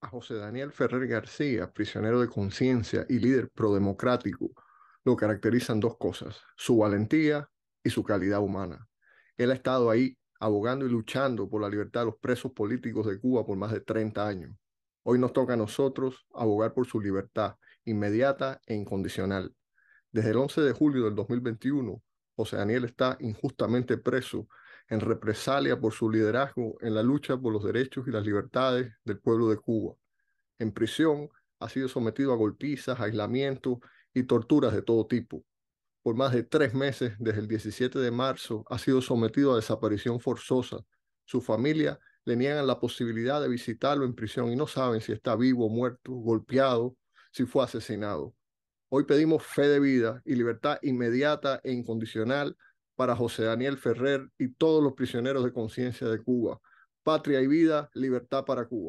a José Daniel Ferrer García, prisionero de conciencia y líder prodemocrático, lo caracterizan dos cosas, su valentía y su calidad humana. Él ha estado ahí abogando y luchando por la libertad de los presos políticos de Cuba por más de 30 años. Hoy nos toca a nosotros abogar por su libertad inmediata e incondicional. Desde el 11 de julio del 2021, José Daniel está injustamente preso en represalia por su liderazgo en la lucha por los derechos y las libertades del pueblo de Cuba. En prisión ha sido sometido a golpizas, aislamiento y torturas de todo tipo. Por más de tres meses, desde el 17 de marzo, ha sido sometido a desaparición forzosa. Su familia le niegan la posibilidad de visitarlo en prisión y no saben si está vivo muerto, golpeado, si fue asesinado. Hoy pedimos fe de vida y libertad inmediata e incondicional para José Daniel Ferrer y todos los prisioneros de conciencia de Cuba. Patria y vida, libertad para Cuba.